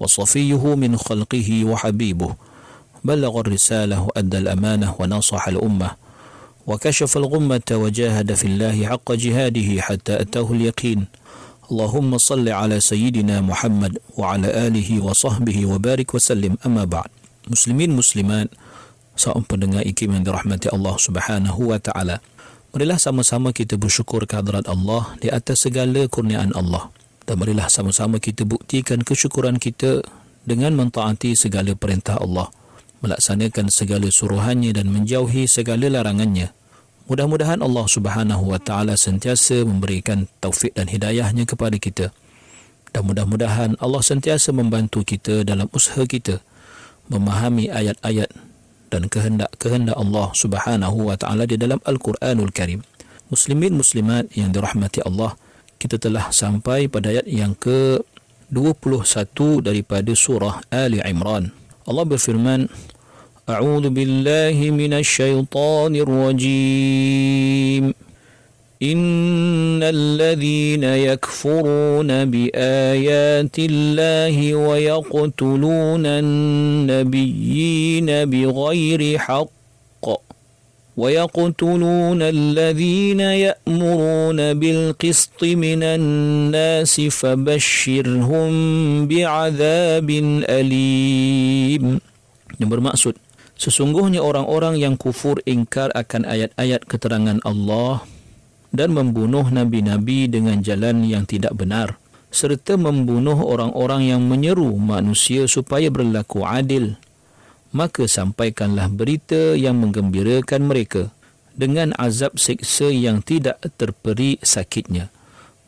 وصفيه من خلقه وحبيبه بلغ الرسالة وأدى الأمانة ونصح الأمة وكشف الغمة وجاهد في الله حق جهاده حتى أتاه اليقين اللهم صل على سيدنا محمد وعلى آله وصحبه وبارك وسلم أما بعد مسلمين مسلمان سأم pendengar ikim yang dirahmati Allah Subhanahu wa taala. Marilah sama-sama kita bersyukur kehadrat Allah di atas segala kurniaan Allah. dan marilah sama-sama kita buktikan kesyukuran kita dengan mentaati segala perintah Allah melaksanakan segala suruhannya dan menjauhi segala larangannya mudah-mudahan Allah Subhanahu wa taala sentiasa memberikan taufik dan hidayahnya kepada kita dan mudah-mudahan Allah sentiasa membantu kita dalam usaha kita memahami ayat-ayat dan kehendak-kehendak Allah Subhanahu wa taala di dalam Al-Quranul Karim. Muslimin muslimat yang dirahmati Allah, kita telah sampai pada ayat yang ke 21 daripada surah Ali Imran. Allah berfirman, "A'udzu billahi minasy syaithanir rajim." إن الذين يكفرون بآيات الله ويقتلون النبيين بغير حق ويقتلون الذين يأمرون بالقسط من الناس فبشرهم بعذاب أليم yang bermaksud sesungguhnya orang-orang yang kufur ingkar akan ayat-ayat keterangan Allah dan membunuh nabi-nabi dengan jalan yang tidak benar serta membunuh orang-orang yang menyeru manusia supaya berlaku adil maka sampaikanlah berita yang menggembirakan mereka dengan azab seksa yang tidak terperi sakitnya.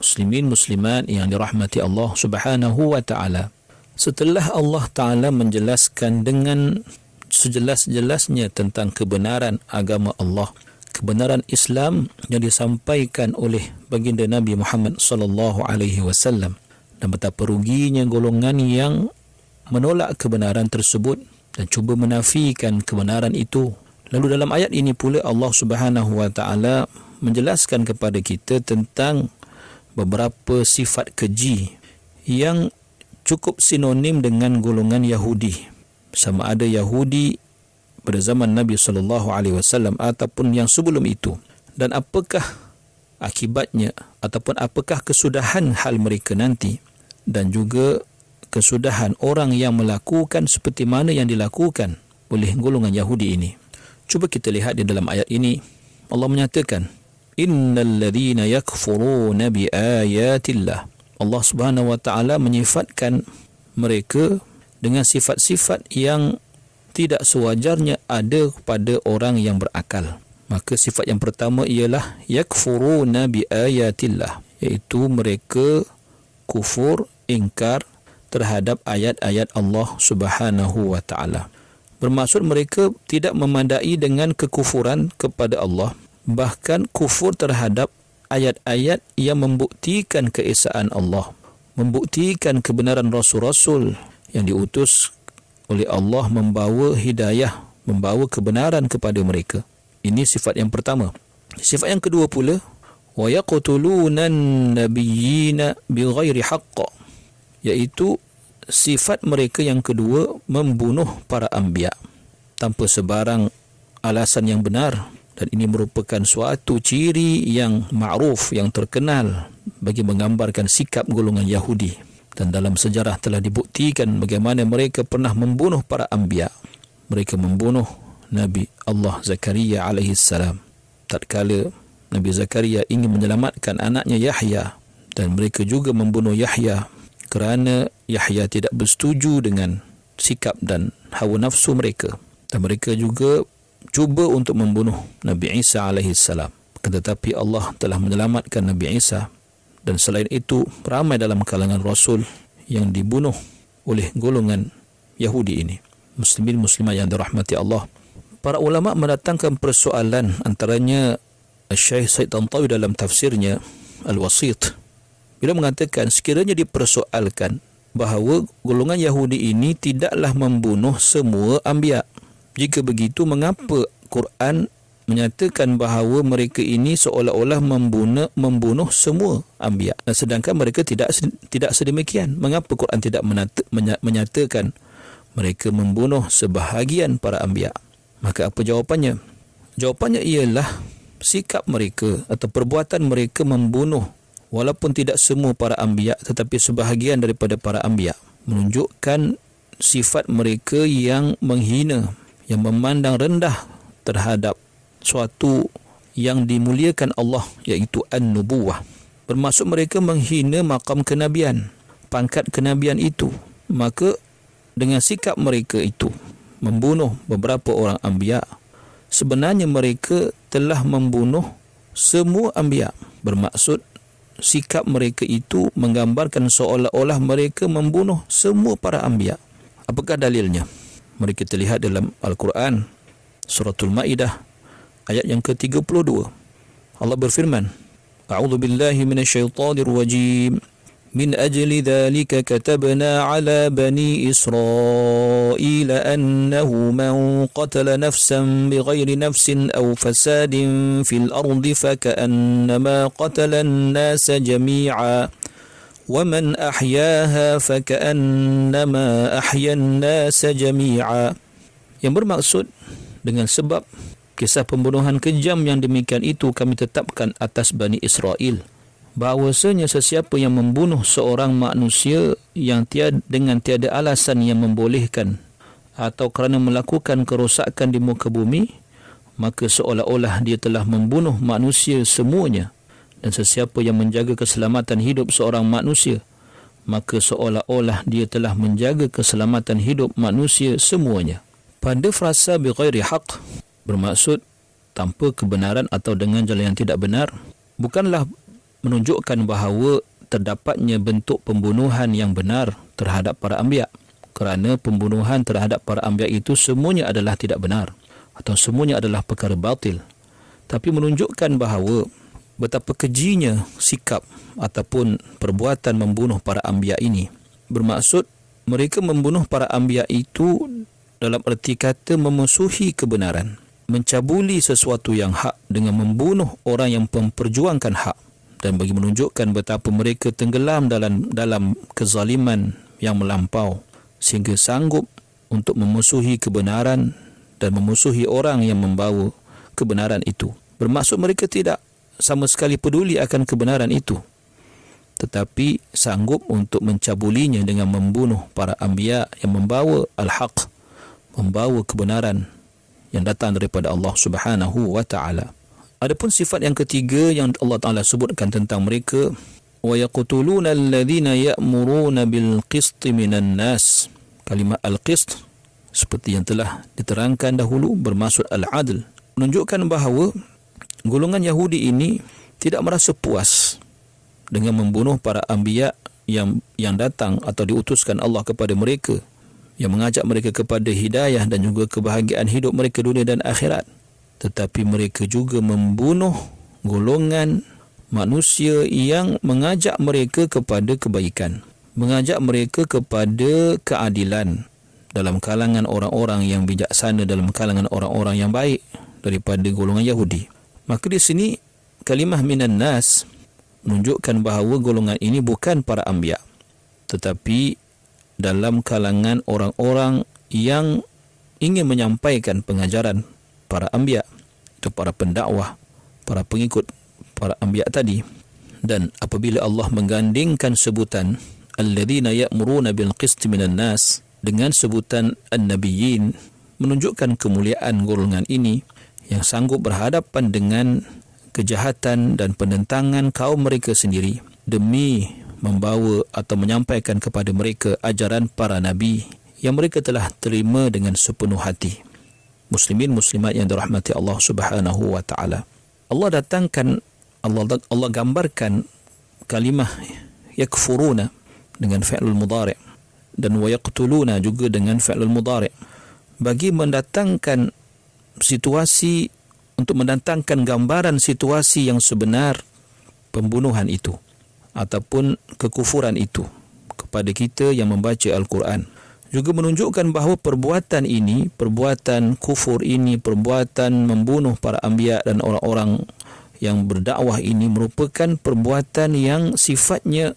Muslimin muslimat yang dirahmati Allah Subhanahu wa taala. Setelah Allah taala menjelaskan dengan sejelas-jelasnya tentang kebenaran agama Allah, kebenaran Islam yang disampaikan oleh baginda Nabi Muhammad sallallahu alaihi wasallam dan betapa ruginya golongan yang menolak kebenaran tersebut dan cuba menafikan kebenaran itu. Lalu dalam ayat ini pula Allah Subhanahu wa taala menjelaskan kepada kita tentang beberapa sifat keji yang cukup sinonim dengan golongan Yahudi. Sama ada Yahudi pada zaman Nabi sallallahu alaihi wasallam ataupun yang sebelum itu. Dan apakah akibatnya ataupun apakah kesudahan hal mereka nanti dan juga kesudahan orang yang melakukan seperti mana yang dilakukan oleh golongan Yahudi ini. Cuba kita lihat di dalam ayat ini. Allah menyatakan, Innal ladhina yakfuruna bi ayatillah. Allah subhanahu wa ta'ala menyifatkan mereka dengan sifat-sifat yang tidak sewajarnya ada kepada orang yang berakal. Maka sifat yang pertama ialah yakfuruna bi ayatillah. Iaitu mereka kufur, ingkar terhadap ayat-ayat Allah Subhanahu wa taala. Bermaksud mereka tidak memandai dengan kekufuran kepada Allah, bahkan kufur terhadap ayat-ayat yang membuktikan keesaan Allah, membuktikan kebenaran rasul-rasul yang diutus oleh Allah membawa hidayah, membawa kebenaran kepada mereka. Ini sifat yang pertama. Sifat yang kedua pula, wa yaqtuluna an-nabiyyina bighairi haqqin iaitu sifat mereka yang kedua membunuh para ambia tanpa sebarang alasan yang benar dan ini merupakan suatu ciri yang ma'ruf yang terkenal bagi menggambarkan sikap golongan Yahudi dan dalam sejarah telah dibuktikan bagaimana mereka pernah membunuh para ambia mereka membunuh Nabi Allah Zakaria alaihi salam tatkala Nabi Zakaria ingin menyelamatkan anaknya Yahya dan mereka juga membunuh Yahya kerana Yahya tidak bersetuju dengan sikap dan hawa nafsu mereka dan mereka juga cuba untuk membunuh Nabi Isa alaihi salam tetapi Allah telah menyelamatkan Nabi Isa dan selain itu ramai dalam kalangan rasul yang dibunuh oleh golongan Yahudi ini muslimin muslimat yang dirahmati Allah para ulama mendatangkan persoalan antaranya Syekh Said Tantawi dalam tafsirnya Al-Wasit bila mengatakan sekiranya dipersoalkan bahawa golongan Yahudi ini tidaklah membunuh semua ambia. Jika begitu mengapa Quran menyatakan bahawa mereka ini seolah-olah membunuh membunuh semua ambia sedangkan mereka tidak tidak sedemikian. Mengapa Quran tidak menata, menyatakan mereka membunuh sebahagian para ambia? Maka apa jawapannya? Jawapannya ialah sikap mereka atau perbuatan mereka membunuh walaupun tidak semua para ambiak tetapi sebahagian daripada para ambiak menunjukkan sifat mereka yang menghina yang memandang rendah terhadap suatu yang dimuliakan Allah iaitu an-nubuwah bermaksud mereka menghina makam kenabian pangkat kenabian itu maka dengan sikap mereka itu membunuh beberapa orang anbiya sebenarnya mereka telah membunuh semua anbiya bermaksud sikap mereka itu menggambarkan seolah-olah mereka membunuh semua para ambiak. Apakah dalilnya? Mari kita lihat dalam Al-Quran, Suratul Ma'idah, ayat yang ke-32. Allah berfirman, A'udhu billahi minasyaitanir wajib. من أجل ذلك كتبنا على بني إسرائيل أنه من قتل نفسا بغير نفس أو فساد في الأرض فكأنما قتل الناس جميعا ومن أحياها فكأنما أحيا الناس جميعا yang bermaksud dengan sebab kisah pembunuhan kejam yang demikian itu kami tetapkan atas Bani Israel bahawasanya sesiapa yang membunuh seorang manusia yang tiada dengan tiada alasan yang membolehkan atau kerana melakukan kerosakan di muka bumi maka seolah-olah dia telah membunuh manusia semuanya dan sesiapa yang menjaga keselamatan hidup seorang manusia maka seolah-olah dia telah menjaga keselamatan hidup manusia semuanya pada frasa bighairi haq bermaksud tanpa kebenaran atau dengan jalan yang tidak benar bukanlah menunjukkan bahawa terdapatnya bentuk pembunuhan yang benar terhadap para ambiak kerana pembunuhan terhadap para ambiak itu semuanya adalah tidak benar atau semuanya adalah perkara batil tapi menunjukkan bahawa betapa kejinya sikap ataupun perbuatan membunuh para ambiak ini bermaksud mereka membunuh para ambiak itu dalam erti kata memusuhi kebenaran mencabuli sesuatu yang hak dengan membunuh orang yang memperjuangkan hak dan bagi menunjukkan betapa mereka tenggelam dalam dalam kezaliman yang melampau sehingga sanggup untuk memusuhi kebenaran dan memusuhi orang yang membawa kebenaran itu bermaksud mereka tidak sama sekali peduli akan kebenaran itu tetapi sanggup untuk mencabulinya dengan membunuh para anbiya yang membawa al-haq membawa kebenaran yang datang daripada Allah Subhanahu wa taala Adapun sifat yang ketiga yang Allah Taala sebutkan tentang mereka wa yaqtuluna alladhina ya'muruna bil qist minan nas. Kalimah al qist seperti yang telah diterangkan dahulu bermaksud al adl menunjukkan bahawa golongan Yahudi ini tidak merasa puas dengan membunuh para anbiya yang yang datang atau diutuskan Allah kepada mereka yang mengajak mereka kepada hidayah dan juga kebahagiaan hidup mereka dunia dan akhirat tetapi mereka juga membunuh golongan manusia yang mengajak mereka kepada kebaikan mengajak mereka kepada keadilan dalam kalangan orang-orang yang bijaksana dalam kalangan orang-orang yang baik daripada golongan Yahudi maka di sini kalimah minan nas menunjukkan bahawa golongan ini bukan para anbiya tetapi dalam kalangan orang-orang yang ingin menyampaikan pengajaran para ambiak itu para pendakwah para pengikut para ambiak tadi dan apabila Allah menggandingkan sebutan alladzina ya'muruna bil qist minan nas dengan sebutan an-nabiyyin menunjukkan kemuliaan golongan ini yang sanggup berhadapan dengan kejahatan dan penentangan kaum mereka sendiri demi membawa atau menyampaikan kepada mereka ajaran para nabi yang mereka telah terima dengan sepenuh hati muslimin muslimat yang dirahmati Allah Subhanahu wa taala. Allah datangkan Allah Allah gambarkan kalimah yakfuruna dengan fi'lul mudhari' dan wa yaqtuluna juga dengan fi'lul mudhari' bagi mendatangkan situasi untuk mendatangkan gambaran situasi yang sebenar pembunuhan itu ataupun kekufuran itu kepada kita yang membaca Al-Quran juga menunjukkan bahawa perbuatan ini, perbuatan kufur ini, perbuatan membunuh para anbiya dan orang-orang yang berdakwah ini merupakan perbuatan yang sifatnya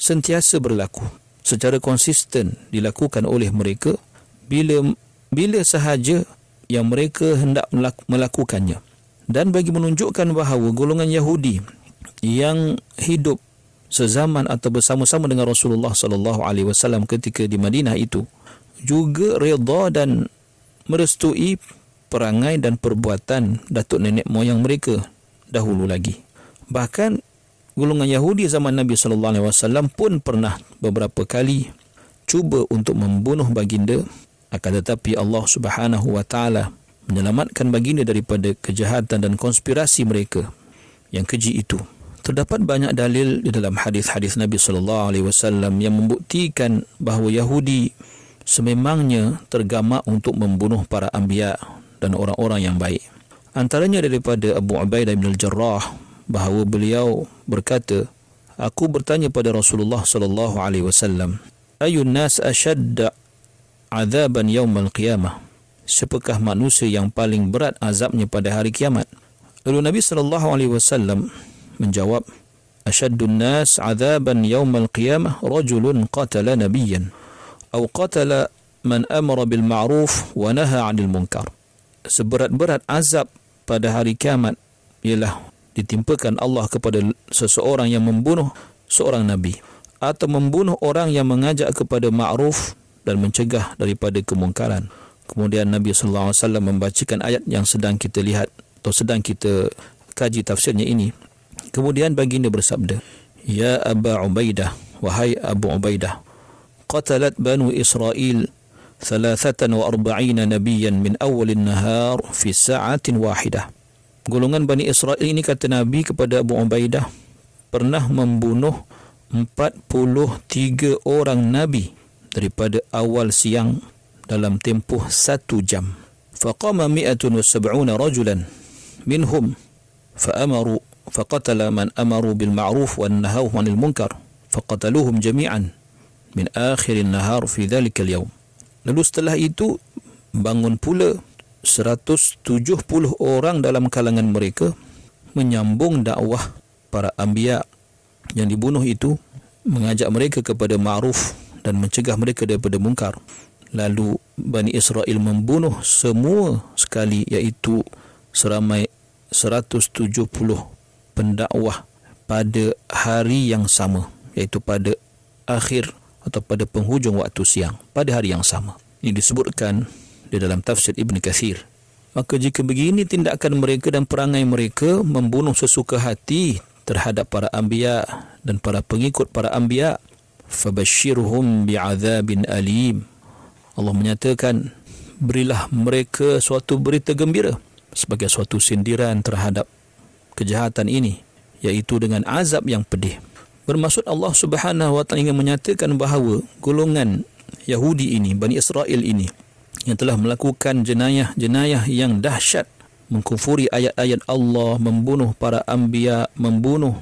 sentiasa berlaku secara konsisten dilakukan oleh mereka bila bila sahaja yang mereka hendak melakukannya dan bagi menunjukkan bahawa golongan Yahudi yang hidup sezaman atau bersama-sama dengan Rasulullah sallallahu alaihi wasallam ketika di Madinah itu juga redha dan merestui perangai dan perbuatan datuk nenek moyang mereka dahulu lagi bahkan golongan Yahudi zaman Nabi sallallahu alaihi wasallam pun pernah beberapa kali cuba untuk membunuh baginda akan tetapi Allah Subhanahu wa taala menyelamatkan baginda daripada kejahatan dan konspirasi mereka yang keji itu Terdapat banyak dalil di dalam hadis-hadis Nabi sallallahu alaihi wasallam yang membuktikan bahawa Yahudi sememangnya tergamak untuk membunuh para anbiya dan orang-orang yang baik. Antaranya daripada Abu Ubaidah bin Al-Jarrah bahawa beliau berkata, "Aku bertanya pada Rasulullah sallallahu alaihi wasallam, "Ayun nas ashadd 'adzaban yaum al-qiyamah?" Siapakah manusia yang paling berat azabnya pada hari kiamat? Lalu Nabi sallallahu alaihi wasallam menjawab asyaddun nas azaban yaumal qiyamah rajulun qatala nabiyyan atau qatala man amara bil ma'ruf wa naha 'anil munkar seberat-berat azab pada hari kiamat ialah ditimpakan Allah kepada seseorang yang membunuh seorang nabi atau membunuh orang yang mengajak kepada ma'ruf dan mencegah daripada kemungkaran. Kemudian Nabi sallallahu alaihi wasallam membacakan ayat yang sedang kita lihat atau sedang kita kaji tafsirnya ini Kemudian baginda bersabda, Ya Abu Ubaidah, wahai Abu Ubaidah, Qatalat Banu Israel 43 nabiyan min awalin nahar fi sa'atin wahidah. Golongan Bani Israel ini kata Nabi kepada Abu Ubaidah, pernah membunuh 43 orang Nabi daripada awal siang dalam tempoh satu jam. Faqama 170 rajulan minhum fa'amaru فقتل من أمروا بالمعروف ونهوهم عن المنكر فقتلوهم جميعا من آخر النهار في ذلك اليوم Lalu setelah itu bangun pula 170 orang dalam kalangan mereka menyambung dakwah para ambia yang dibunuh itu mengajak mereka kepada ma'ruf dan mencegah mereka daripada mungkar lalu Bani Israel membunuh semua sekali iaitu seramai pendakwah pada hari yang sama iaitu pada akhir atau pada penghujung waktu siang pada hari yang sama ini disebutkan di dalam tafsir Ibn Kathir maka jika begini tindakan mereka dan perangai mereka membunuh sesuka hati terhadap para Ambia dan para pengikut para anbiya fabashirhum bi'adzabin alim Allah menyatakan berilah mereka suatu berita gembira sebagai suatu sindiran terhadap kejahatan ini yaitu dengan azab yang pedih bermaksud Allah Subhanahu wa taala ingin menyatakan bahawa golongan Yahudi ini Bani Israel ini yang telah melakukan jenayah-jenayah yang dahsyat mengkufuri ayat-ayat Allah membunuh para anbiya membunuh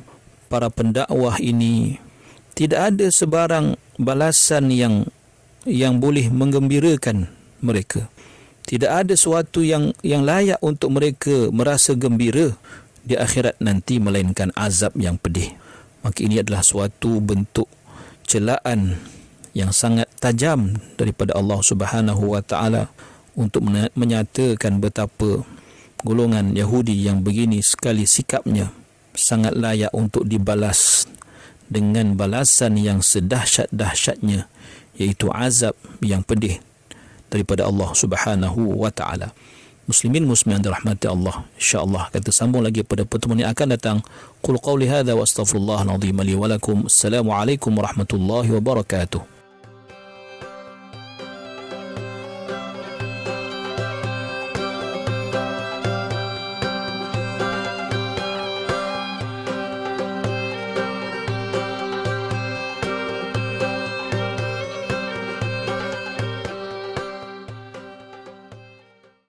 para pendakwah ini tidak ada sebarang balasan yang yang boleh menggembirakan mereka tidak ada sesuatu yang yang layak untuk mereka merasa gembira di akhirat nanti melainkan azab yang pedih. Maka ini adalah suatu bentuk celaan yang sangat tajam daripada Allah Subhanahu wa taala untuk menyatakan betapa golongan Yahudi yang begini sekali sikapnya sangat layak untuk dibalas dengan balasan yang sedahsyat-dahsyatnya iaitu azab yang pedih daripada Allah Subhanahu wa taala muslimin muslimin dirahmati Allah insyaallah kita sambung lagi pada pertemuan yang akan datang qul qawli hadha wa astaghfirullah nadhim li wa lakum assalamu alaikum warahmatullahi wabarakatuh